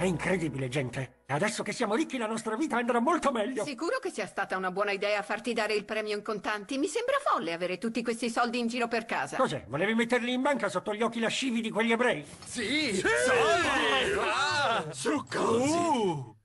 È incredibile, gente. Adesso che siamo ricchi la nostra vita andrà molto meglio. Sicuro che sia stata una buona idea farti dare il premio in contanti. Mi sembra folle avere tutti questi soldi in giro per casa. Cos'è? Volevi metterli in banca sotto gli occhi lascivi di quegli ebrei? Sì! sì! Soldi! Ah, su cose! Uh!